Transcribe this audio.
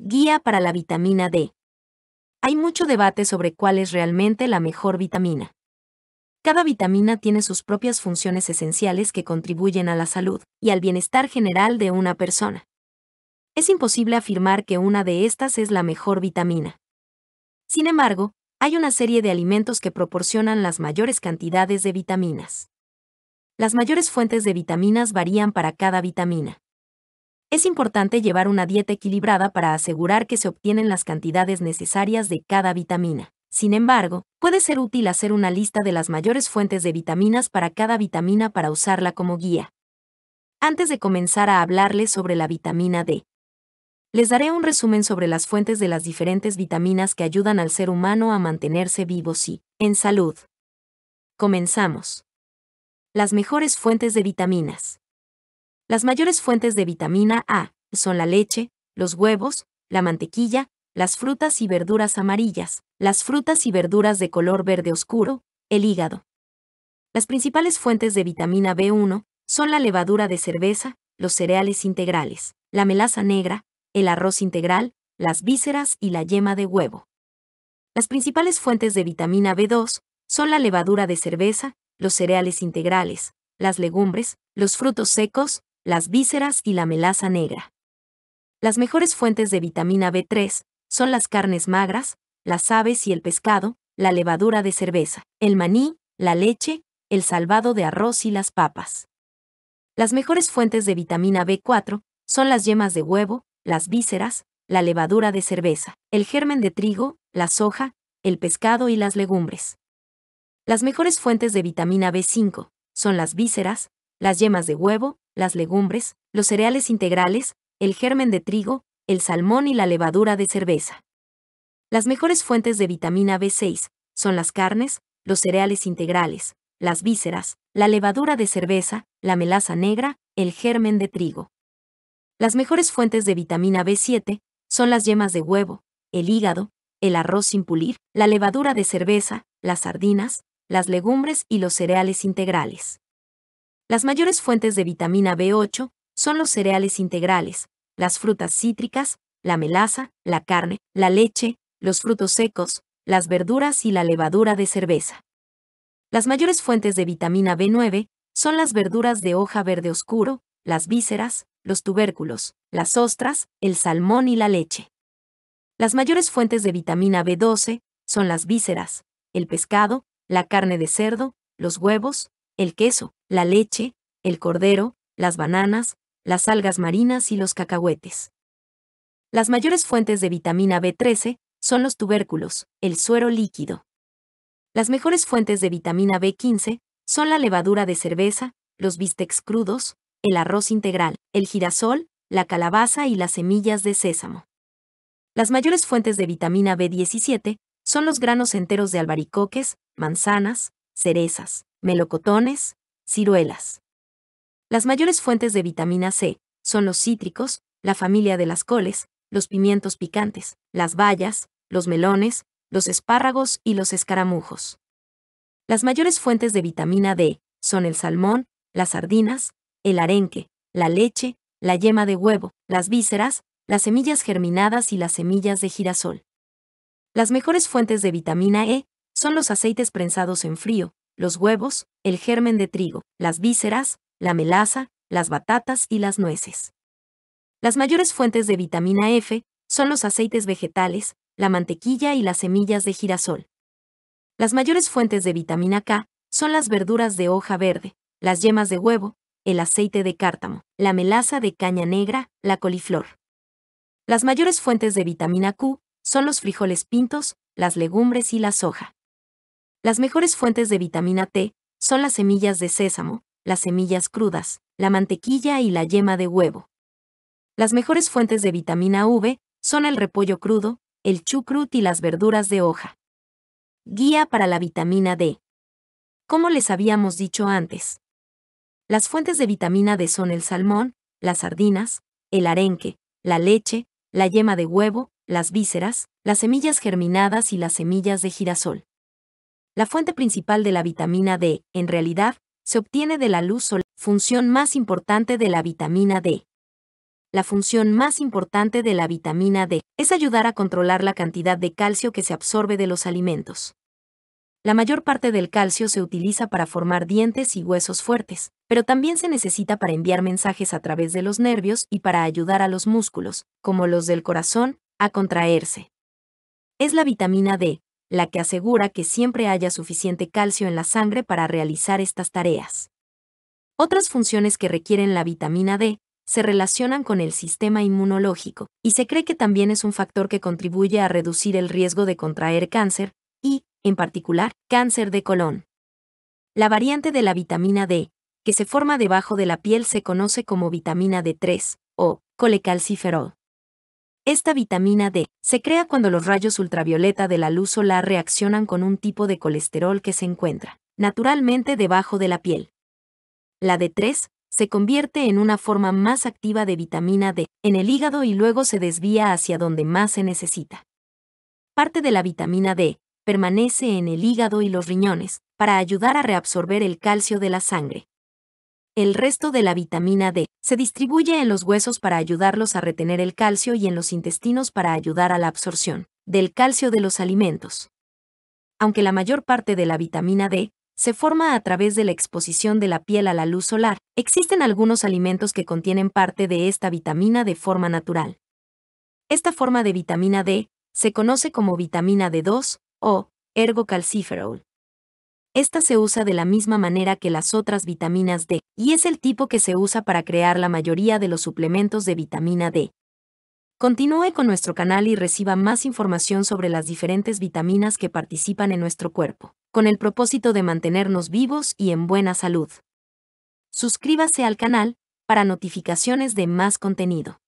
Guía para la vitamina D. Hay mucho debate sobre cuál es realmente la mejor vitamina. Cada vitamina tiene sus propias funciones esenciales que contribuyen a la salud y al bienestar general de una persona. Es imposible afirmar que una de estas es la mejor vitamina. Sin embargo, hay una serie de alimentos que proporcionan las mayores cantidades de vitaminas. Las mayores fuentes de vitaminas varían para cada vitamina. Es importante llevar una dieta equilibrada para asegurar que se obtienen las cantidades necesarias de cada vitamina. Sin embargo, puede ser útil hacer una lista de las mayores fuentes de vitaminas para cada vitamina para usarla como guía. Antes de comenzar a hablarles sobre la vitamina D, les daré un resumen sobre las fuentes de las diferentes vitaminas que ayudan al ser humano a mantenerse vivo y en salud. Comenzamos. Las mejores fuentes de vitaminas. Las mayores fuentes de vitamina A son la leche, los huevos, la mantequilla, las frutas y verduras amarillas, las frutas y verduras de color verde oscuro, el hígado. Las principales fuentes de vitamina B1 son la levadura de cerveza, los cereales integrales, la melaza negra, el arroz integral, las vísceras y la yema de huevo. Las principales fuentes de vitamina B2 son la levadura de cerveza, los cereales integrales, las legumbres, los frutos secos, las vísceras y la melaza negra. Las mejores fuentes de vitamina B3 son las carnes magras, las aves y el pescado, la levadura de cerveza, el maní, la leche, el salvado de arroz y las papas. Las mejores fuentes de vitamina B4 son las yemas de huevo, las vísceras, la levadura de cerveza, el germen de trigo, la soja, el pescado y las legumbres. Las mejores fuentes de vitamina B5 son las vísceras, las yemas de huevo, las legumbres, los cereales integrales, el germen de trigo, el salmón y la levadura de cerveza. Las mejores fuentes de vitamina B6 son las carnes, los cereales integrales, las vísceras, la levadura de cerveza, la melaza negra, el germen de trigo. Las mejores fuentes de vitamina B7 son las yemas de huevo, el hígado, el arroz sin pulir, la levadura de cerveza, las sardinas, las legumbres y los cereales integrales. Las mayores fuentes de vitamina B8 son los cereales integrales, las frutas cítricas, la melaza, la carne, la leche, los frutos secos, las verduras y la levadura de cerveza. Las mayores fuentes de vitamina B9 son las verduras de hoja verde oscuro, las vísceras, los tubérculos, las ostras, el salmón y la leche. Las mayores fuentes de vitamina B12 son las vísceras, el pescado, la carne de cerdo, los huevos, el queso, la leche, el cordero, las bananas, las algas marinas y los cacahuetes. Las mayores fuentes de vitamina B13 son los tubérculos, el suero líquido. Las mejores fuentes de vitamina B15 son la levadura de cerveza, los bistecs crudos, el arroz integral, el girasol, la calabaza y las semillas de sésamo. Las mayores fuentes de vitamina B17 son los granos enteros de albaricoques, manzanas, cerezas, melocotones, ciruelas. Las mayores fuentes de vitamina C son los cítricos, la familia de las coles, los pimientos picantes, las bayas, los melones, los espárragos y los escaramujos. Las mayores fuentes de vitamina D son el salmón, las sardinas, el arenque, la leche, la yema de huevo, las vísceras, las semillas germinadas y las semillas de girasol. Las mejores fuentes de vitamina E son los aceites prensados en frío, los huevos, el germen de trigo, las vísceras, la melaza, las batatas y las nueces. Las mayores fuentes de vitamina F son los aceites vegetales, la mantequilla y las semillas de girasol. Las mayores fuentes de vitamina K son las verduras de hoja verde, las yemas de huevo, el aceite de cártamo, la melaza de caña negra, la coliflor. Las mayores fuentes de vitamina Q son los frijoles pintos, las legumbres y la soja. Las mejores fuentes de vitamina T son las semillas de sésamo, las semillas crudas, la mantequilla y la yema de huevo. Las mejores fuentes de vitamina V son el repollo crudo, el chucrut y las verduras de hoja. Guía para la vitamina D. Como les habíamos dicho antes, las fuentes de vitamina D son el salmón, las sardinas, el arenque, la leche, la yema de huevo, las vísceras, las semillas germinadas y las semillas de girasol. La fuente principal de la vitamina D, en realidad, se obtiene de la luz la función más importante de la vitamina D. La función más importante de la vitamina D es ayudar a controlar la cantidad de calcio que se absorbe de los alimentos. La mayor parte del calcio se utiliza para formar dientes y huesos fuertes, pero también se necesita para enviar mensajes a través de los nervios y para ayudar a los músculos, como los del corazón, a contraerse. Es la vitamina D, la que asegura que siempre haya suficiente calcio en la sangre para realizar estas tareas. Otras funciones que requieren la vitamina D se relacionan con el sistema inmunológico, y se cree que también es un factor que contribuye a reducir el riesgo de contraer cáncer, y, en particular, cáncer de colon. La variante de la vitamina D, que se forma debajo de la piel, se conoce como vitamina D3, o colecalciferol. Esta vitamina D se crea cuando los rayos ultravioleta de la luz solar reaccionan con un tipo de colesterol que se encuentra naturalmente debajo de la piel. La D3 se convierte en una forma más activa de vitamina D en el hígado y luego se desvía hacia donde más se necesita. Parte de la vitamina D permanece en el hígado y los riñones para ayudar a reabsorber el calcio de la sangre. El resto de la vitamina D se distribuye en los huesos para ayudarlos a retener el calcio y en los intestinos para ayudar a la absorción del calcio de los alimentos. Aunque la mayor parte de la vitamina D se forma a través de la exposición de la piel a la luz solar, existen algunos alimentos que contienen parte de esta vitamina de forma natural. Esta forma de vitamina D se conoce como vitamina D2 o ergocalciferol. Esta se usa de la misma manera que las otras vitaminas D, y es el tipo que se usa para crear la mayoría de los suplementos de vitamina D. Continúe con nuestro canal y reciba más información sobre las diferentes vitaminas que participan en nuestro cuerpo, con el propósito de mantenernos vivos y en buena salud. Suscríbase al canal para notificaciones de más contenido.